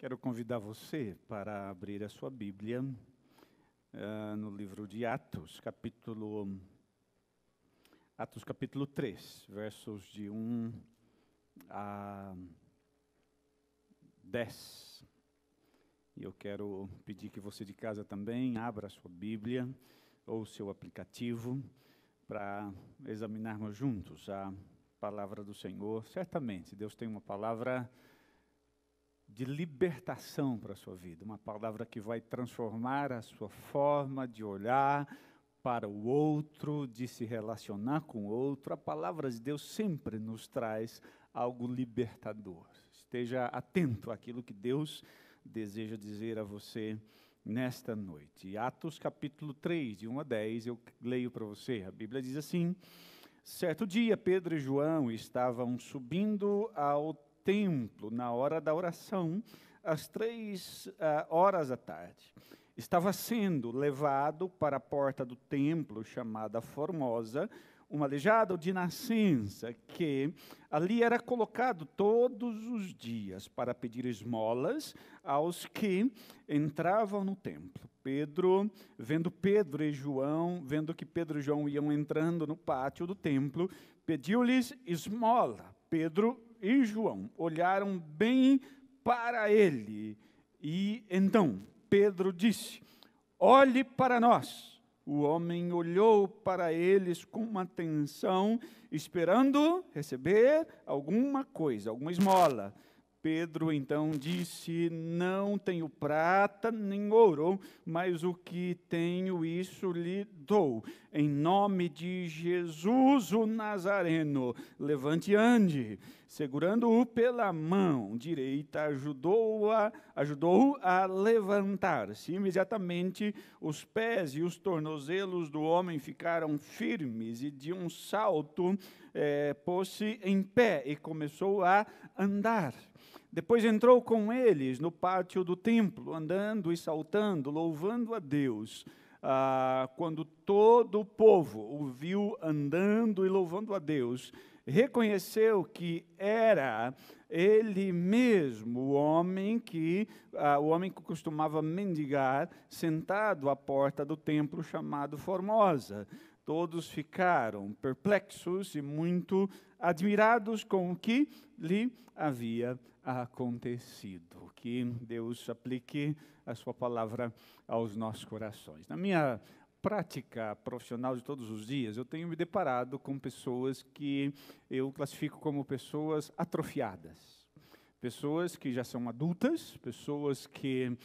Quero convidar você para abrir a sua Bíblia uh, no livro de Atos, capítulo Atos capítulo 3, versos de 1 a 10. E eu quero pedir que você de casa também abra a sua Bíblia ou seu aplicativo para examinarmos juntos a palavra do Senhor. Certamente Deus tem uma palavra de libertação para a sua vida, uma palavra que vai transformar a sua forma de olhar para o outro, de se relacionar com o outro. A palavra de Deus sempre nos traz algo libertador. Esteja atento àquilo que Deus deseja dizer a você nesta noite. Atos capítulo 3, de 1 a 10, eu leio para você. A Bíblia diz assim: Certo dia, Pedro e João estavam subindo ao templo na hora da oração, às três uh, horas da tarde. Estava sendo levado para a porta do templo, chamada Formosa, um aleijado de nascença, que ali era colocado todos os dias para pedir esmolas aos que entravam no templo. Pedro, vendo Pedro e João, vendo que Pedro e João iam entrando no pátio do templo, pediu-lhes esmola. Pedro e João olharam bem para ele. E então Pedro disse: Olhe para nós. O homem olhou para eles com atenção, esperando receber alguma coisa, alguma esmola. Pedro então disse: Não tenho prata nem ouro, mas o que tenho, isso lhe dou. Em nome de Jesus o Nazareno, levante e ande. Segurando-o pela mão direita, ajudou-o a, ajudou a levantar-se. Imediatamente, os pés e os tornozelos do homem ficaram firmes, e de um salto é, pôs-se em pé e começou a andar. Depois entrou com eles no pátio do templo, andando e saltando, louvando a Deus. Ah, quando todo o povo o viu andando e louvando a Deus, reconheceu que era ele mesmo o homem que ah, o homem que costumava mendigar sentado à porta do templo chamado Formosa. Todos ficaram perplexos e muito admirados com o que lhe havia acontecido. Que Deus aplique a sua palavra aos nossos corações. Na minha prática profissional de todos os dias, eu tenho me deparado com pessoas que eu classifico como pessoas atrofiadas. Pessoas que já são adultas, pessoas que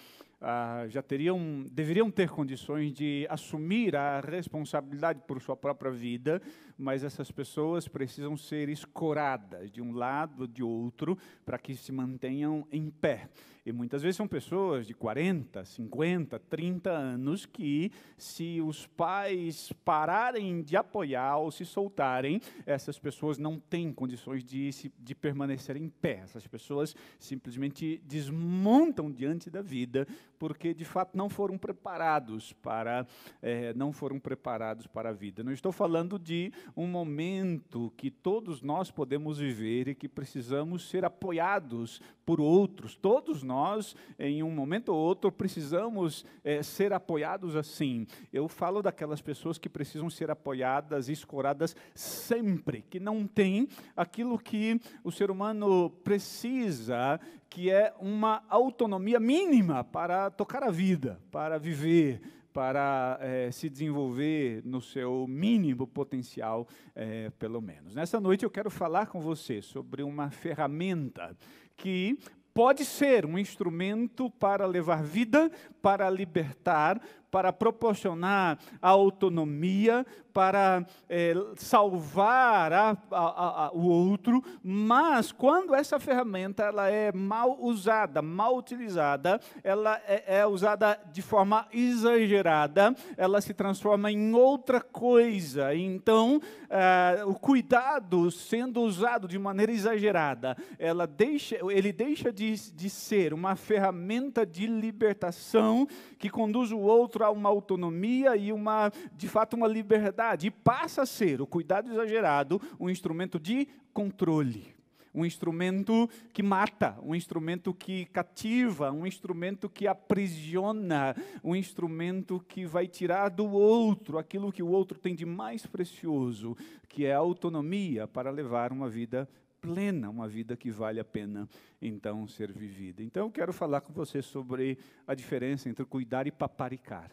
ah, já teriam, deveriam ter condições de assumir a responsabilidade por sua própria vida, mas essas pessoas precisam ser escoradas de um lado, ou de outro, para que se mantenham em pé. E muitas vezes são pessoas de 40, 50, 30 anos que, se os pais pararem de apoiar ou se soltarem, essas pessoas não têm condições de, de permanecer em pé. Essas pessoas simplesmente desmontam diante da vida porque de fato não foram preparados para é, não foram preparados para a vida. Não estou falando de um momento que todos nós podemos viver e que precisamos ser apoiados por outros. Todos nós, em um momento ou outro, precisamos é, ser apoiados assim. Eu falo daquelas pessoas que precisam ser apoiadas, escoradas sempre, que não têm aquilo que o ser humano precisa, que é uma autonomia mínima para tocar a vida, para viver para eh, se desenvolver no seu mínimo potencial, eh, pelo menos. Nessa noite eu quero falar com você sobre uma ferramenta que pode ser um instrumento para levar vida, para libertar, para proporcionar a autonomia, para é, salvar a, a, a, o outro, mas quando essa ferramenta ela é mal usada, mal utilizada, ela é, é usada de forma exagerada, ela se transforma em outra coisa. Então, é, o cuidado sendo usado de maneira exagerada, ela deixa, ele deixa de, de ser uma ferramenta de libertação que conduz o outro uma autonomia e uma, de fato, uma liberdade. E passa a ser o cuidado exagerado um instrumento de controle. Um instrumento que mata, um instrumento que cativa, um instrumento que aprisiona, um instrumento que vai tirar do outro aquilo que o outro tem de mais precioso, que é a autonomia para levar uma vida plena, uma vida que vale a pena então ser vivida. Então eu quero falar com você sobre a diferença entre cuidar e paparicar.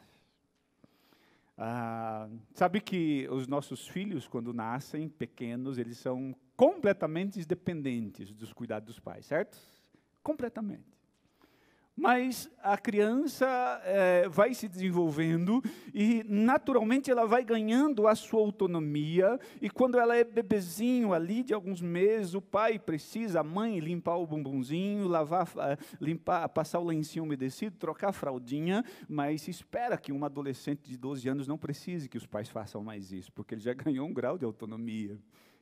Ah, sabe que os nossos filhos, quando nascem pequenos, eles são completamente dependentes dos cuidados dos pais, certo? Completamente. Mas a criança é, vai se desenvolvendo e, naturalmente, ela vai ganhando a sua autonomia. E quando ela é bebezinho ali de alguns meses, o pai precisa, a mãe, limpar o bumbumzinho, lavar, limpar, passar o lencinho umedecido, trocar a fraldinha. Mas se espera que um adolescente de 12 anos não precise que os pais façam mais isso, porque ele já ganhou um grau de autonomia,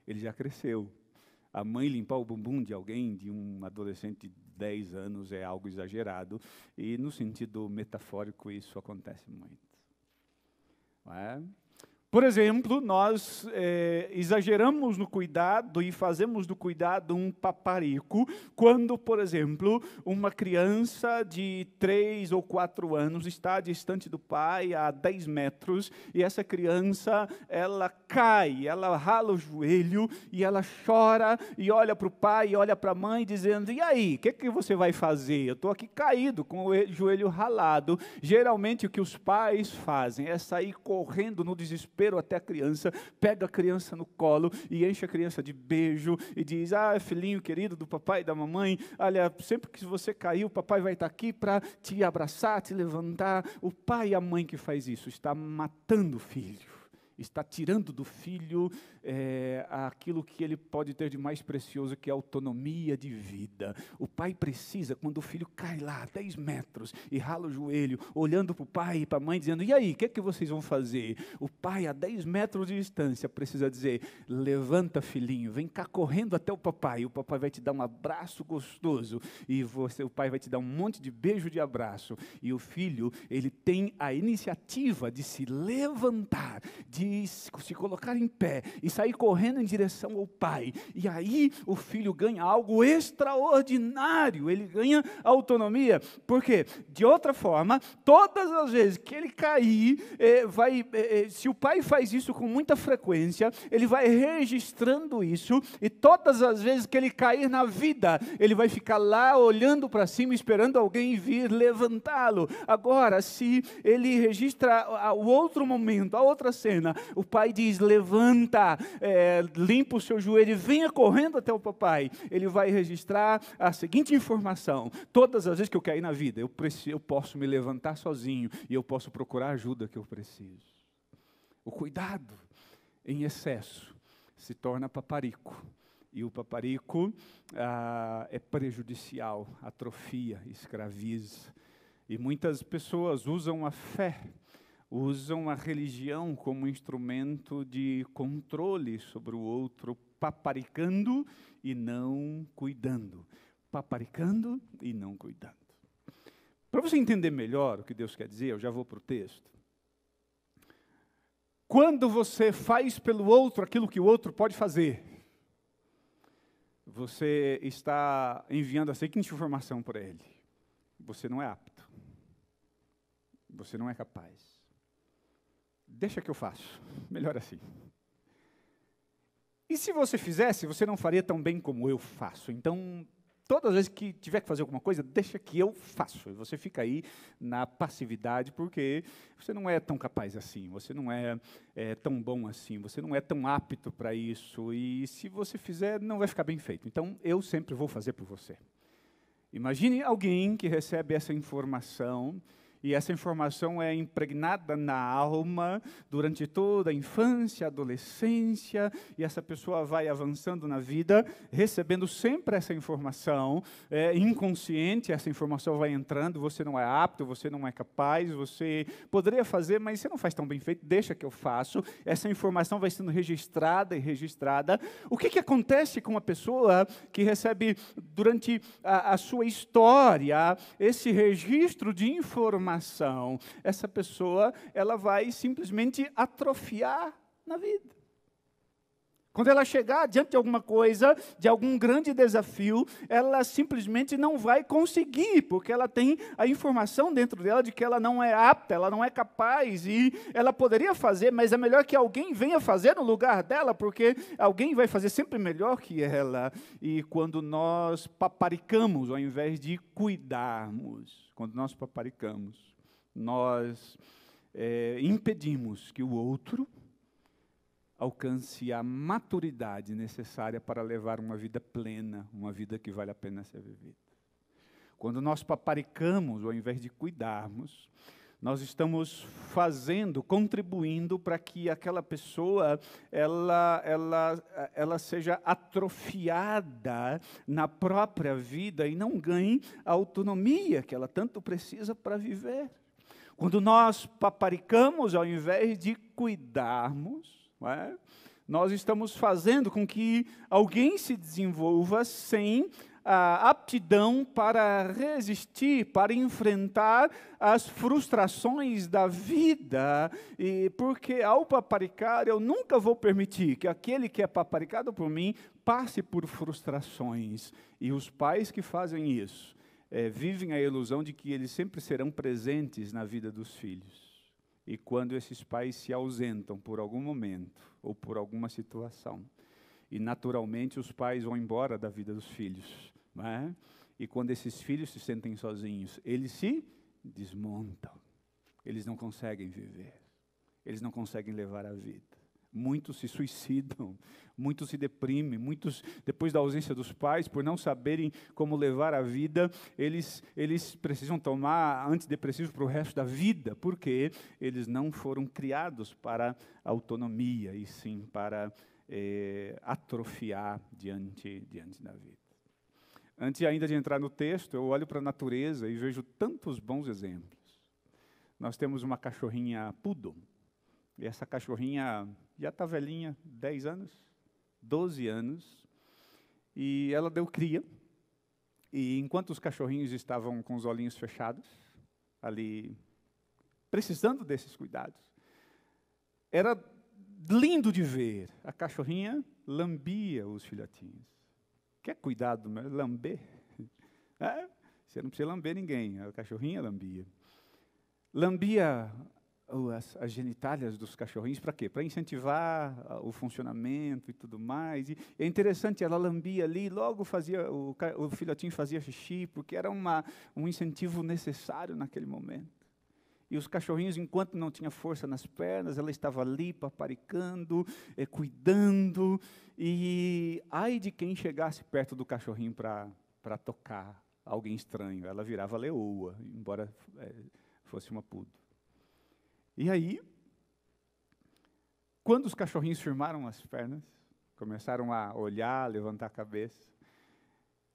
ele já cresceu a mãe limpar o bumbum de alguém, de um adolescente de 10 anos, é algo exagerado. E, no sentido metafórico, isso acontece muito. É? Por exemplo, nós é, exageramos no cuidado e fazemos do cuidado um paparico quando, por exemplo, uma criança de 3 ou 4 anos está distante do pai a 10 metros e essa criança ela cai, ela rala o joelho e ela chora e olha para o pai e olha para a mãe dizendo: E aí, o que, que você vai fazer? Eu estou aqui caído com o joelho ralado. Geralmente o que os pais fazem é sair correndo no desespero desespero até a criança, pega a criança no colo e enche a criança de beijo e diz: Ah, filhinho querido do papai e da mamãe, olha, sempre que você cair, o papai vai estar aqui para te abraçar, te levantar. O pai e a mãe que faz isso está matando o filho está tirando do filho é, aquilo que ele pode ter de mais precioso, que é autonomia de vida. O pai precisa, quando o filho cai lá, 10 metros, e rala o joelho, olhando para o pai e para a mãe, dizendo: E aí, o que é que vocês vão fazer? O pai, a 10 metros de distância, precisa dizer: Levanta, filhinho, vem cá correndo até o papai. O papai vai te dar um abraço gostoso, e você, o pai vai te dar um monte de beijo de abraço. E o filho, ele tem a iniciativa de se levantar, de se colocar em pé e sair correndo em direção ao Pai. E aí o filho ganha algo extraordinário, ele ganha autonomia, porque de outra forma, todas as vezes que ele cair, eh, vai, eh, eh, se o pai faz isso com muita frequência, ele vai registrando isso, e todas as vezes que ele cair na vida, ele vai ficar lá olhando para cima, esperando alguém vir levantá-lo. Agora, se ele registra o outro momento, a outra cena, o pai diz: levanta, é, limpa o seu joelho e venha correndo até o papai. Ele vai registrar a seguinte informação: todas as vezes que eu caí na vida, eu, preciso, eu posso me levantar sozinho e eu posso procurar a ajuda que eu preciso. O cuidado em excesso se torna paparico. E o paparico ah, é prejudicial, atrofia, escraviza. E muitas pessoas usam a fé usam a religião como instrumento de controle sobre o outro, paparicando e não cuidando. Paparicando e não cuidando. Para você entender melhor o que Deus quer dizer, eu já vou para o texto. Quando você faz pelo outro aquilo que o outro pode fazer, você está enviando a seguinte informação para ele: você não é apto, você não é capaz. Deixa que eu faço. Melhor assim. E se você fizesse, você não faria tão bem como eu faço. Então, todas as vezes que tiver que fazer alguma coisa, deixa que eu faço. E você fica aí na passividade, porque você não é tão capaz assim, você não é, é tão bom assim, você não é tão apto para isso. E se você fizer, não vai ficar bem feito. Então, eu sempre vou fazer por você. Imagine alguém que recebe essa informação e essa informação é impregnada na alma durante toda a infância, adolescência, e essa pessoa vai avançando na vida, recebendo sempre essa informação, é, inconsciente, essa informação vai entrando: você não é apto, você não é capaz, você poderia fazer, mas você não faz tão bem feito, deixa que eu faço. Essa informação vai sendo registrada e registrada. O que, que acontece com uma pessoa que recebe, durante a, a sua história, esse registro de informação? formação, essa pessoa ela vai simplesmente atrofiar na vida. Quando ela chegar diante de alguma coisa, de algum grande desafio, ela simplesmente não vai conseguir, porque ela tem a informação dentro dela de que ela não é apta, ela não é capaz e ela poderia fazer, mas é melhor que alguém venha fazer no lugar dela, porque alguém vai fazer sempre melhor que ela. E quando nós paparicamos, ao invés de cuidarmos, quando nós paparicamos, nós é, impedimos que o outro alcance a maturidade necessária para levar uma vida plena, uma vida que vale a pena ser vivida. Quando nós paparicamos, ao invés de cuidarmos, nós estamos fazendo, contribuindo para que aquela pessoa ela, ela, ela seja atrofiada na própria vida e não ganhe a autonomia que ela tanto precisa para viver. Quando nós paparicamos, ao invés de cuidarmos, é? Nós estamos fazendo com que alguém se desenvolva sem a aptidão para resistir, para enfrentar as frustrações da vida, e porque ao paparicar eu nunca vou permitir que aquele que é paparicado por mim passe por frustrações. E os pais que fazem isso é, vivem a ilusão de que eles sempre serão presentes na vida dos filhos e quando esses pais se ausentam por algum momento ou por alguma situação. E naturalmente os pais vão embora da vida dos filhos. É? E quando esses filhos se sentem sozinhos, eles se desmontam. Eles não conseguem viver. Eles não conseguem levar a vida. Muitos se suicidam, muitos se deprimem, muitos, depois da ausência dos pais, por não saberem como levar a vida, eles, eles precisam tomar antidepressivos para o resto da vida, porque eles não foram criados para autonomia, e sim para é, atrofiar diante, diante da vida. Antes ainda de entrar no texto, eu olho para a natureza e vejo tantos bons exemplos. Nós temos uma cachorrinha poodle, e essa cachorrinha já está velhinha, 10 anos, 12 anos, e ela deu cria. E enquanto os cachorrinhos estavam com os olhinhos fechados, ali precisando desses cuidados, era lindo de ver. A cachorrinha lambia os filhotinhos. Quer cuidado, mas lamber? É, você não precisa lamber ninguém, a cachorrinha lambia. Lambia as, as genitálias dos cachorrinhos para quê? Para incentivar ah, o funcionamento e tudo mais. E é interessante, ela lambia ali, logo fazia o, o filhotinho fazia xixi, porque era uma, um incentivo necessário naquele momento. E os cachorrinhos, enquanto não tinha força nas pernas, ela estava ali paparicando, eh, cuidando. E ai de quem chegasse perto do cachorrinho para tocar alguém estranho. Ela virava leoa, embora eh, fosse uma pudo. E aí, quando os cachorrinhos firmaram as pernas, começaram a olhar, levantar a cabeça,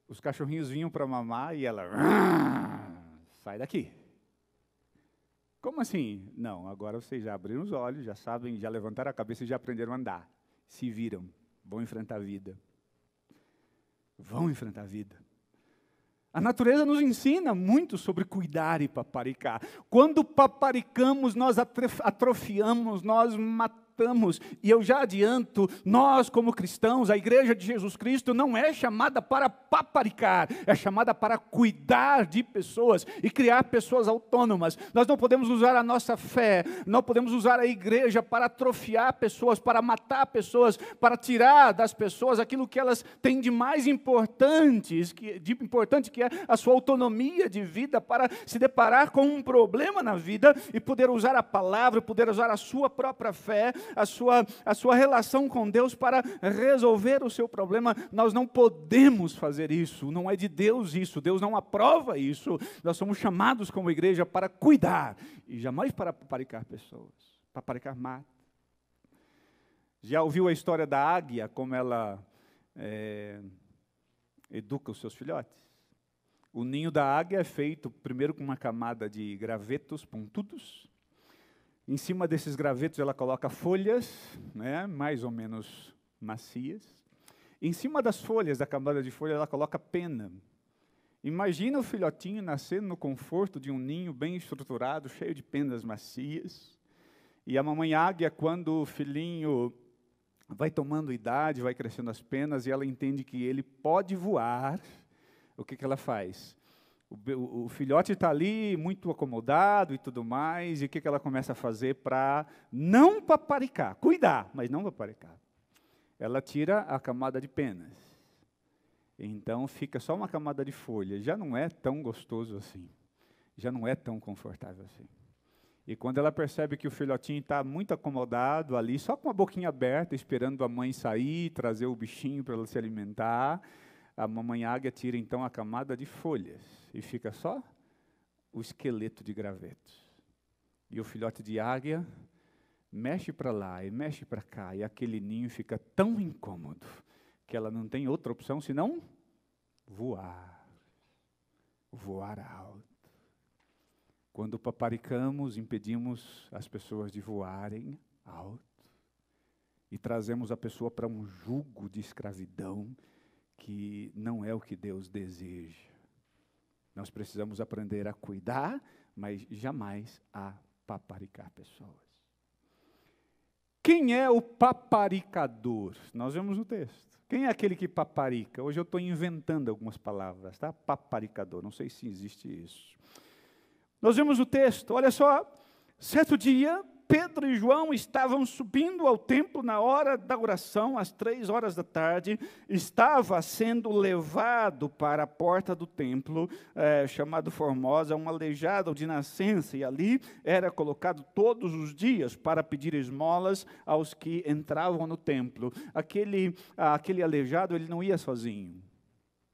os cachorrinhos vinham para mamar e ela. Sai daqui. Como assim? Não, agora vocês já abriram os olhos, já sabem, já levantaram a cabeça e já aprenderam a andar. Se viram, vão enfrentar a vida. Vão enfrentar a vida. A natureza nos ensina muito sobre cuidar e paparicar. Quando paparicamos, nós atrofiamos, nós matamos matamos. E eu já adianto, nós como cristãos, a igreja de Jesus Cristo não é chamada para paparicar, é chamada para cuidar de pessoas e criar pessoas autônomas. Nós não podemos usar a nossa fé, não podemos usar a igreja para atrofiar pessoas, para matar pessoas, para tirar das pessoas aquilo que elas têm de mais importante, de importante que é a sua autonomia de vida para se deparar com um problema na vida e poder usar a palavra, poder usar a sua própria fé a sua, a sua relação com Deus para resolver o seu problema. Nós não podemos fazer isso, não é de Deus isso, Deus não aprova isso. Nós somos chamados como igreja para cuidar e jamais para paparicar pessoas, paparicar mata. Já ouviu a história da águia, como ela é, educa os seus filhotes? O ninho da águia é feito primeiro com uma camada de gravetos pontudos, em cima desses gravetos, ela coloca folhas, né, mais ou menos macias. Em cima das folhas, da camada de folha, ela coloca pena. Imagina o filhotinho nascendo no conforto de um ninho bem estruturado, cheio de penas macias. E a mamãe águia, quando o filhinho vai tomando idade, vai crescendo as penas e ela entende que ele pode voar, o que, que ela faz? O, o filhote está ali muito acomodado e tudo mais, e o que, que ela começa a fazer para não paparicar? Cuidar, mas não paparicar. Ela tira a camada de penas. Então fica só uma camada de folha. Já não é tão gostoso assim. Já não é tão confortável assim. E quando ela percebe que o filhotinho está muito acomodado ali, só com a boquinha aberta, esperando a mãe sair, trazer o bichinho para ela se alimentar, a mamãe águia tira então a camada de folhas e fica só o esqueleto de gravetos. E o filhote de águia mexe para lá e mexe para cá, e aquele ninho fica tão incômodo que ela não tem outra opção senão voar. Voar alto. Quando paparicamos, impedimos as pessoas de voarem alto e trazemos a pessoa para um jugo de escravidão que não é o que Deus deseja. Nós precisamos aprender a cuidar, mas jamais a paparicar pessoas. Quem é o paparicador? Nós vemos no texto. Quem é aquele que paparica? Hoje eu estou inventando algumas palavras, tá? Paparicador, não sei se existe isso. Nós vemos o texto, olha só. Certo dia, Pedro e João estavam subindo ao templo na hora da oração, às três horas da tarde, estava sendo levado para a porta do templo, é, chamado Formosa, um aleijado de nascença, e ali era colocado todos os dias para pedir esmolas aos que entravam no templo. Aquele, aquele aleijado, ele não ia sozinho.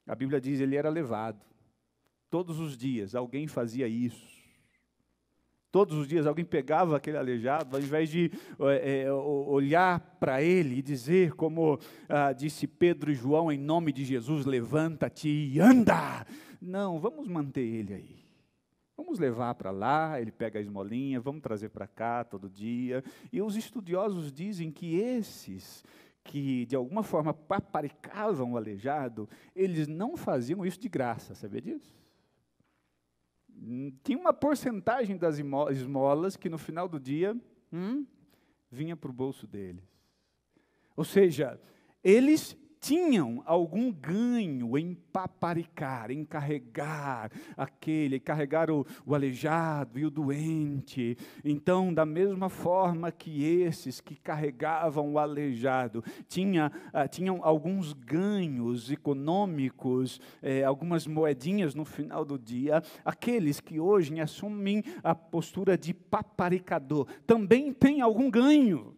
A Bíblia diz, que ele era levado. Todos os dias, alguém fazia isso Todos os dias alguém pegava aquele aleijado, ao invés de é, é olhar para ele e dizer, como ah, disse Pedro e João, em nome de Jesus, levanta-te e anda. Não, vamos manter ele aí. Vamos levar para lá, ele pega a esmolinha, vamos trazer para cá todo dia. E os estudiosos dizem que esses que de alguma forma paparicavam o aleijado, eles não faziam isso de graça, sabia disso? Tinha uma porcentagem das esmolas que no final do dia hum, vinha para o bolso deles. Ou seja, eles tinham algum ganho em paparicar, em carregar aquele, carregar o, o aleijado e o doente. Então, da mesma forma que esses que carregavam o aleijado tinha, ah, tinham alguns ganhos econômicos, eh, algumas moedinhas no final do dia, aqueles que hoje assumem a postura de paparicador também têm algum ganho.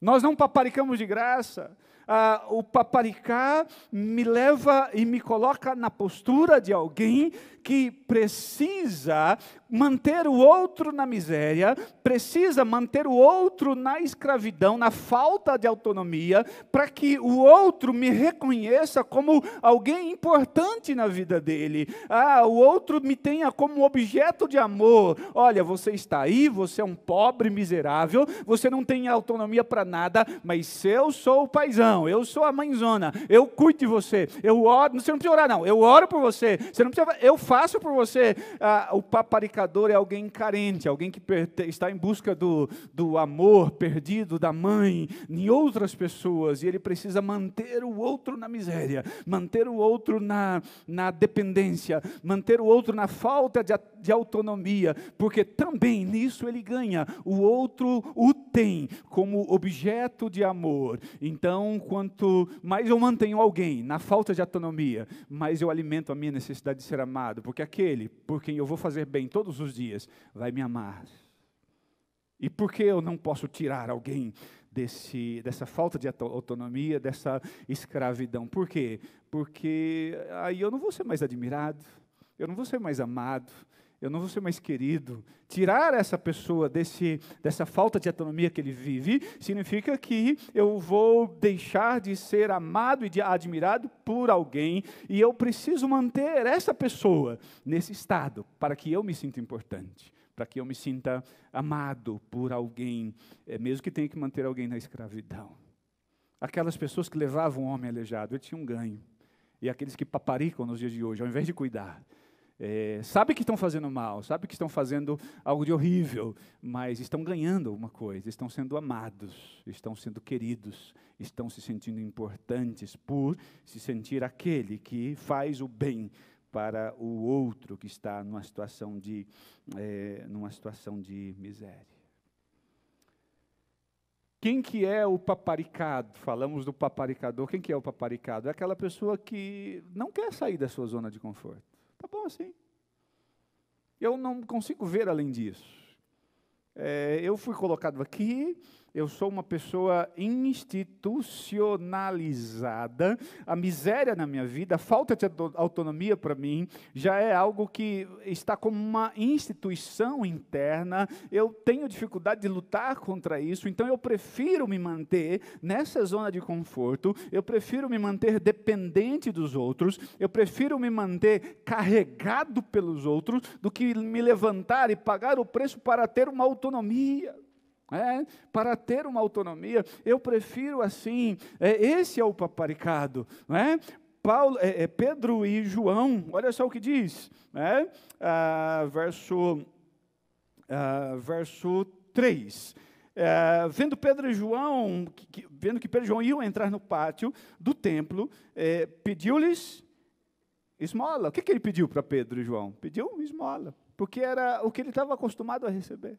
Nós não paparicamos de graça ah, o paparicar me leva e me coloca na postura de alguém que precisa manter o outro na miséria, precisa manter o outro na escravidão, na falta de autonomia, para que o outro me reconheça como alguém importante na vida dele. Ah, o outro me tenha como objeto de amor. Olha, você está aí, você é um pobre miserável, você não tem autonomia para nada, mas eu sou o paizão, eu sou a mãezona, eu cuido de você, eu oro, você não precisa orar não, eu oro por você, você não precisa, eu faço fácil para você. Ah, o paparicador é alguém carente, alguém que está em busca do, do amor perdido da mãe em outras pessoas, e ele precisa manter o outro na miséria, manter o outro na, na dependência, manter o outro na falta de atenção de autonomia, porque também nisso ele ganha, o outro o tem como objeto de amor. Então, quanto mais eu mantenho alguém na falta de autonomia, mais eu alimento a minha necessidade de ser amado, porque aquele por quem eu vou fazer bem todos os dias vai me amar. E por que eu não posso tirar alguém desse, dessa falta de autonomia, dessa escravidão? Por quê? Porque aí eu não vou ser mais admirado, eu não vou ser mais amado, eu não vou ser mais querido. Tirar essa pessoa desse, dessa falta de autonomia que ele vive significa que eu vou deixar de ser amado e de admirado por alguém e eu preciso manter essa pessoa nesse estado para que eu me sinta importante, para que eu me sinta amado por alguém, é, mesmo que tenha que manter alguém na escravidão. Aquelas pessoas que levavam o homem aleijado, eu tinha um ganho. E aqueles que paparicam nos dias de hoje, ao invés de cuidar, é, sabe que estão fazendo mal, sabe que estão fazendo algo de horrível, mas estão ganhando alguma coisa, estão sendo amados, estão sendo queridos, estão se sentindo importantes por se sentir aquele que faz o bem para o outro que está numa situação de, é, numa situação de miséria. Quem que é o paparicado? Falamos do paparicador. Quem que é o paparicado? É aquela pessoa que não quer sair da sua zona de conforto. Tá bom assim. Eu não consigo ver além disso. É, eu fui colocado aqui, eu sou uma pessoa institucionalizada, a miséria na minha vida, a falta de autonomia para mim, já é algo que está como uma instituição interna, eu tenho dificuldade de lutar contra isso, então eu prefiro me manter nessa zona de conforto, eu prefiro me manter dependente dos outros, eu prefiro me manter carregado pelos outros do que me levantar e pagar o preço para ter uma autonomia. É, para ter uma autonomia, eu prefiro assim. É, esse é o paparicado. Né? Paulo, é, é, Pedro e João, olha só o que diz. Né? Ah, verso, ah, verso 3. É, vendo Pedro e João, que, vendo que Pedro e João iam entrar no pátio do templo, é, pediu-lhes esmola. O que, que ele pediu para Pedro e João? Pediu esmola, porque era o que ele estava acostumado a receber.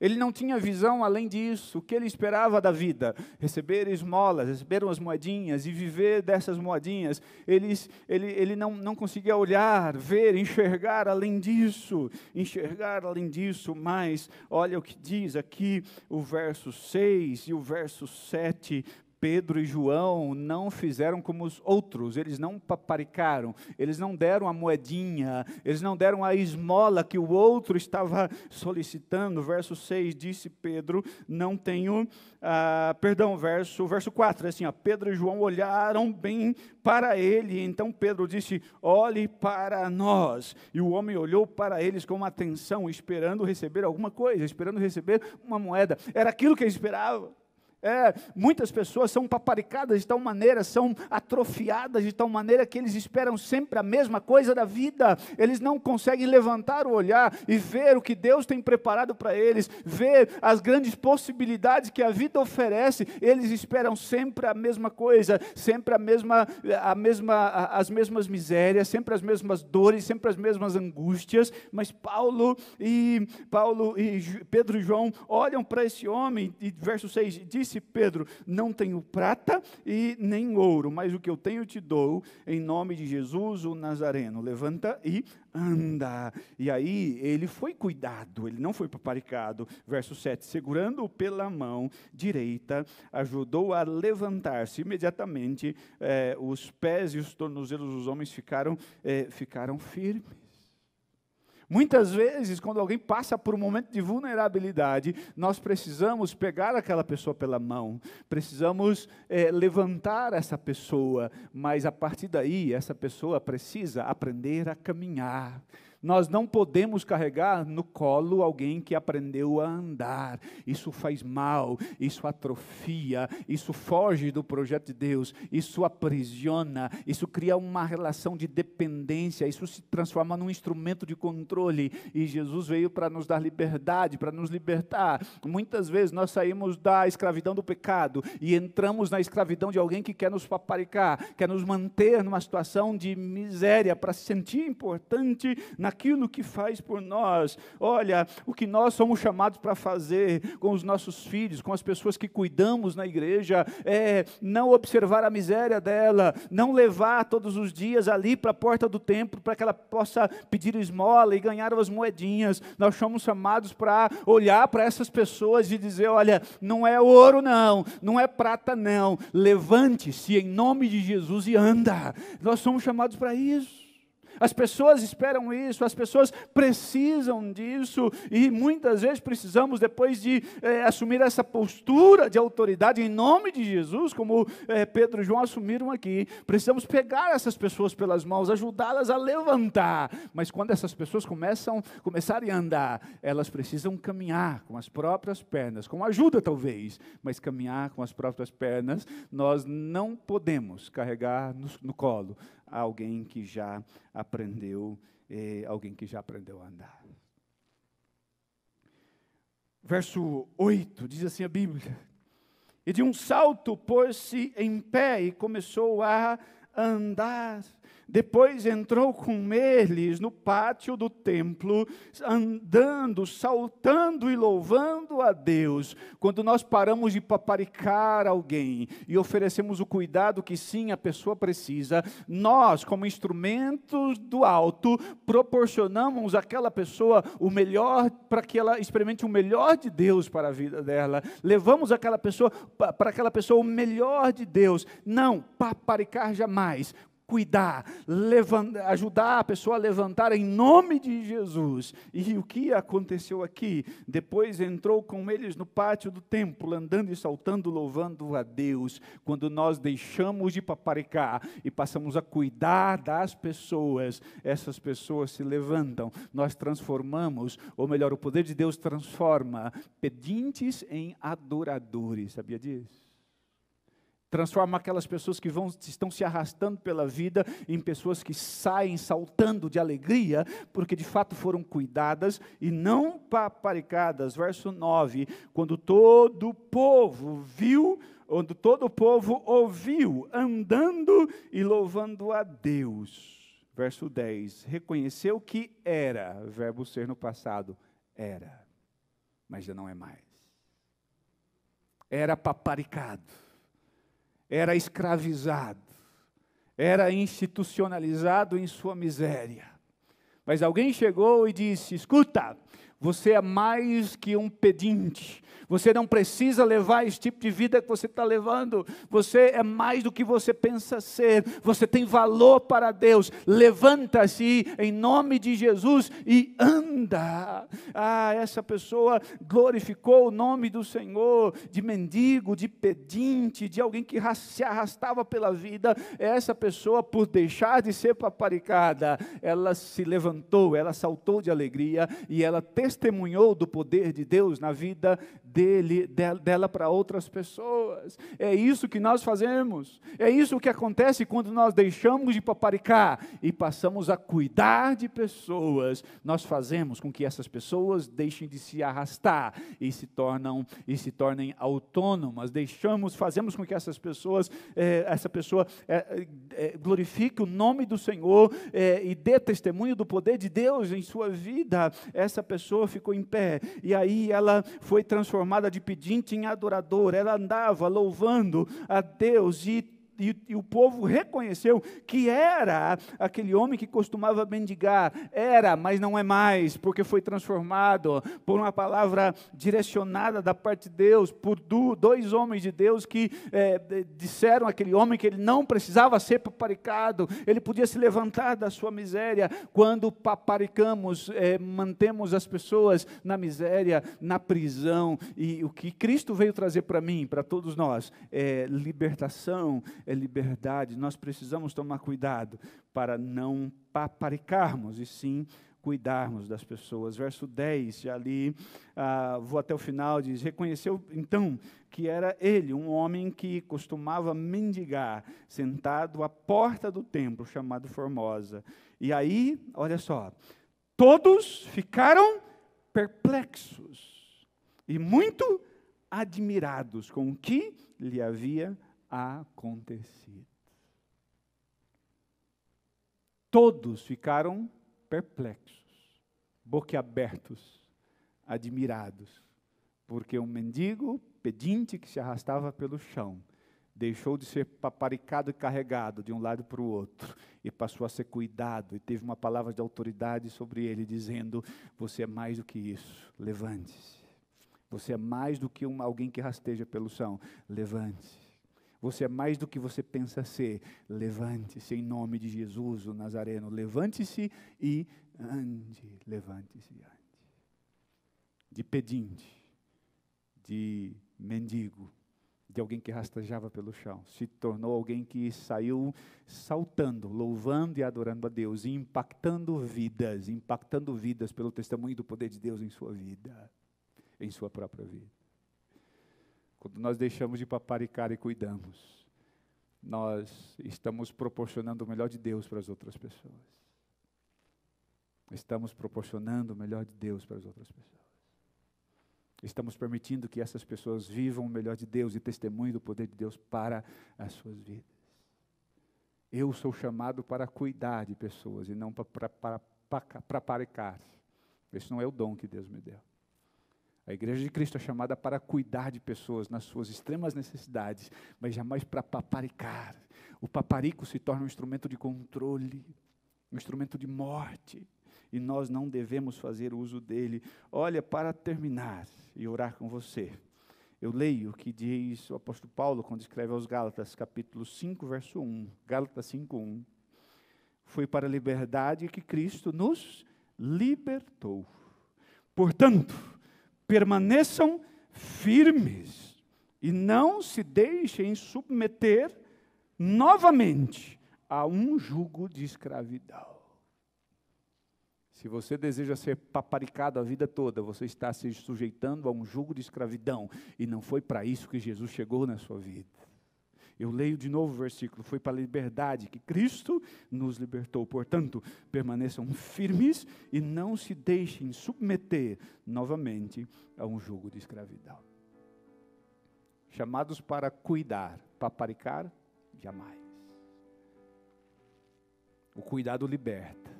Ele não tinha visão além disso. O que ele esperava da vida? Receber esmolas, receber umas moedinhas e viver dessas moedinhas. Ele, ele, ele não, não conseguia olhar, ver, enxergar além disso. Enxergar além disso, mas olha o que diz aqui o verso 6 e o verso 7. Pedro e João não fizeram como os outros, eles não paparicaram, eles não deram a moedinha, eles não deram a esmola que o outro estava solicitando. Verso 6 disse Pedro: Não tenho. Ah, perdão, verso, verso 4, é assim, ó, Pedro e João olharam bem para ele, então Pedro disse: Olhe para nós. E o homem olhou para eles com atenção, esperando receber alguma coisa, esperando receber uma moeda. Era aquilo que ele esperava. É, muitas pessoas são paparicadas de tal maneira, são atrofiadas de tal maneira que eles esperam sempre a mesma coisa da vida. Eles não conseguem levantar o olhar e ver o que Deus tem preparado para eles, ver as grandes possibilidades que a vida oferece. Eles esperam sempre a mesma coisa, sempre a mesma, a mesma, as mesmas misérias, sempre as mesmas dores, sempre as mesmas angústias. Mas Paulo e Paulo e Pedro e João olham para esse homem e verso 6 diz disse Pedro: Não tenho prata e nem ouro, mas o que eu tenho te dou, em nome de Jesus, o Nazareno. Levanta e anda. E aí ele foi cuidado, ele não foi paparicado. Verso 7: Segurando-o pela mão direita, ajudou a levantar-se. Imediatamente, eh, os pés e os tornozelos dos homens ficaram, eh, ficaram firmes. Muitas vezes, quando alguém passa por um momento de vulnerabilidade, nós precisamos pegar aquela pessoa pela mão, precisamos é, levantar essa pessoa, mas a partir daí, essa pessoa precisa aprender a caminhar nós não podemos carregar no colo alguém que aprendeu a andar. Isso faz mal, isso atrofia, isso foge do projeto de Deus, isso aprisiona, isso cria uma relação de dependência, isso se transforma num instrumento de controle. E Jesus veio para nos dar liberdade, para nos libertar. Muitas vezes nós saímos da escravidão do pecado e entramos na escravidão de alguém que quer nos paparicar, quer nos manter numa situação de miséria para se sentir importante na naquilo que faz por nós. Olha, o que nós somos chamados para fazer com os nossos filhos, com as pessoas que cuidamos na igreja, é não observar a miséria dela, não levar todos os dias ali para a porta do templo para que ela possa pedir esmola e ganhar umas moedinhas. Nós somos chamados para olhar para essas pessoas e dizer: olha, não é ouro, não, não é prata, não. Levante-se em nome de Jesus e anda. Nós somos chamados para isso. As pessoas esperam isso, as pessoas precisam disso, e muitas vezes precisamos, depois de eh, assumir essa postura de autoridade em nome de Jesus, como eh, Pedro e João assumiram aqui, precisamos pegar essas pessoas pelas mãos, ajudá-las a levantar. Mas quando essas pessoas começam começarem a andar, elas precisam caminhar com as próprias pernas, com ajuda talvez, mas caminhar com as próprias pernas, nós não podemos carregar no, no colo a alguém que já aprendeu, eh, alguém que já aprendeu a andar. Verso 8 diz assim a Bíblia: E de um salto pôs-se em pé e começou a andar. Depois entrou com eles no pátio do templo, andando, saltando e louvando a Deus. Quando nós paramos de paparicar alguém e oferecemos o cuidado que sim a pessoa precisa, nós, como instrumentos do alto, proporcionamos àquela pessoa o melhor para que ela experimente o melhor de Deus para a vida dela. Levamos aquela pessoa para aquela pessoa o melhor de Deus. Não paparicar jamais cuidar, levantar, ajudar a pessoa a levantar em nome de Jesus. E o que aconteceu aqui? Depois entrou com eles no pátio do templo, andando e saltando, louvando a Deus. Quando nós deixamos de paparicar e passamos a cuidar das pessoas, essas pessoas se levantam. Nós transformamos, ou melhor, o poder de Deus transforma pedintes em adoradores. Sabia disso? Transforma aquelas pessoas que vão, estão se arrastando pela vida em pessoas que saem saltando de alegria, porque de fato foram cuidadas e não paparicadas. Verso 9: quando todo o povo viu, quando todo o povo ouviu, andando e louvando a Deus. Verso 10: reconheceu que era, verbo ser no passado, era, mas já não é mais. Era paparicado era escravizado, era institucionalizado em sua miséria. Mas alguém chegou e disse: escuta, você é mais que um pedinte, você não precisa levar esse tipo de vida que você está levando. Você é mais do que você pensa ser. Você tem valor para Deus. Levanta-se em nome de Jesus e anda. Ah, essa pessoa glorificou o nome do Senhor de mendigo, de pedinte, de alguém que se arrastava pela vida. Essa pessoa, por deixar de ser paparicada, ela se levantou, ela saltou de alegria e ela testemunhou do poder de Deus na vida dele, dela para outras pessoas. É isso que nós fazemos. É isso que acontece quando nós deixamos de paparicar e passamos a cuidar de pessoas. Nós fazemos com que essas pessoas deixem de se arrastar e se tornam e se tornem autônomas. Deixamos, fazemos com que essas pessoas, é, essa pessoa é, é, glorifique o nome do Senhor e dê testemunho do poder de Deus em sua vida. Essa pessoa ficou em pé e aí ela foi transformada formada de pedinte em adorador, ela andava louvando a Deus e e, e o povo reconheceu que era aquele homem que costumava mendigar. Era, mas não é mais, porque foi transformado por uma palavra direcionada da parte de Deus, por dois homens de Deus que é, disseram àquele homem que ele não precisava ser paparicado, ele podia se levantar da sua miséria. Quando paparicamos, é, mantemos as pessoas na miséria, na prisão. E o que Cristo veio trazer para mim, para todos nós, é libertação, é liberdade. Nós precisamos tomar cuidado para não paparicarmos, e sim cuidarmos das pessoas. Verso 10, ali, ah, vou até o final, diz: Reconheceu então que era ele, um homem que costumava mendigar, sentado à porta do templo, chamado Formosa. E aí, olha só, todos ficaram perplexos e muito admirados com o que lhe havia acontecido acontecido. Todos ficaram perplexos, boquiabertos, admirados, porque um mendigo pedinte que se arrastava pelo chão deixou de ser paparicado e carregado de um lado para o outro e passou a ser cuidado e teve uma palavra de autoridade sobre ele dizendo: você é mais do que isso, levante-se. Você é mais do que um, alguém que rasteja pelo chão, levante-se. Você é mais do que você pensa ser. Levante-se em nome de Jesus, o Nazareno. Levante-se e ande. Levante-se e ande. De pedinte, de mendigo, de alguém que rastejava pelo chão, se tornou alguém que saiu saltando, louvando e adorando a Deus, e impactando vidas, impactando vidas pelo testemunho do poder de Deus em sua vida, em sua própria vida. Quando nós deixamos de paparicar e cuidamos, nós estamos proporcionando o melhor de Deus para as outras pessoas. Estamos proporcionando o melhor de Deus para as outras pessoas. Estamos permitindo que essas pessoas vivam o melhor de Deus e testemunhem do poder de Deus para as suas vidas. Eu sou chamado para cuidar de pessoas e não para, paparicar. Esse não é o dom que Deus me deu. A igreja de Cristo é chamada para cuidar de pessoas nas suas extremas necessidades, mas jamais para paparicar. O paparico se torna um instrumento de controle, um instrumento de morte, e nós não devemos fazer uso dele. Olha, para terminar e orar com você, eu leio o que diz o apóstolo Paulo quando escreve aos Gálatas, capítulo 5, verso 1. Gálatas 5, 1. Foi para a liberdade que Cristo nos libertou. Portanto, permaneçam firmes e não se deixem submeter novamente a um jugo de escravidão. Se você deseja ser paparicado a vida toda, você está se sujeitando a um jugo de escravidão. E não foi para isso que Jesus chegou na sua vida. Eu leio de novo o versículo: Foi para a liberdade que Cristo nos libertou. Portanto, permaneçam firmes e não se deixem submeter novamente a um jugo de escravidão. Chamados para cuidar, paparicar, jamais. O cuidado liberta,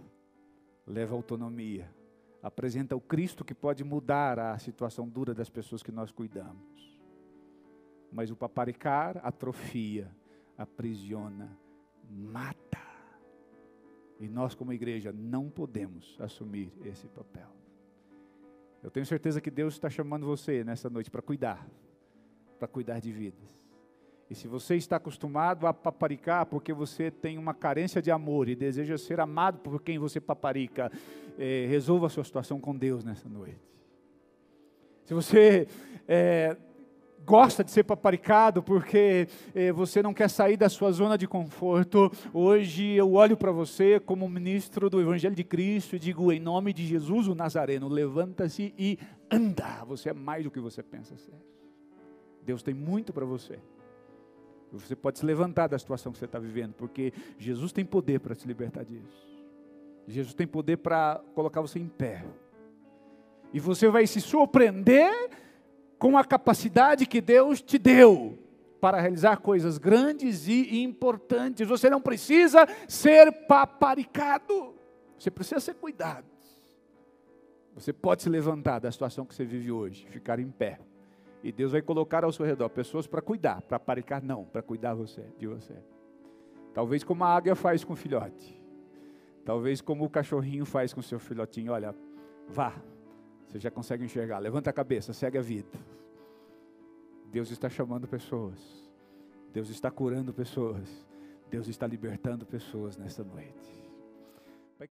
leva autonomia, apresenta o Cristo que pode mudar a situação dura das pessoas que nós cuidamos. Mas o paparicar atrofia, aprisiona, mata. E nós, como igreja, não podemos assumir esse papel. Eu tenho certeza que Deus está chamando você nessa noite para cuidar, para cuidar de vidas. E se você está acostumado a paparicar porque você tem uma carência de amor e deseja ser amado por quem você paparica, eh, resolva a sua situação com Deus nessa noite. Se você eh, gosta de ser paparicado porque eh, você não quer sair da sua zona de conforto, hoje eu olho para você como ministro do Evangelho de Cristo e digo, em nome de Jesus o Nazareno, levanta-se e anda. Você é mais do que você pensa ser. Deus tem muito para você. Você pode se levantar da situação que você está vivendo, porque Jesus tem poder para te libertar disso. Jesus tem poder para colocar você em pé. E você vai se surpreender com a capacidade que Deus te deu para realizar coisas grandes e importantes. Você não precisa ser paparicado. Você precisa ser cuidado. Você pode se levantar da situação que você vive hoje, ficar em pé. E Deus vai colocar ao seu redor pessoas para cuidar, para paricar não, para cuidar você, de você. Talvez como a águia faz com o filhote. Talvez como o cachorrinho faz com o seu filhotinho, olha, vá, você já consegue enxergar. Levanta a cabeça, segue a vida. Deus está chamando pessoas. Deus está curando pessoas. Deus está libertando pessoas nessa noite.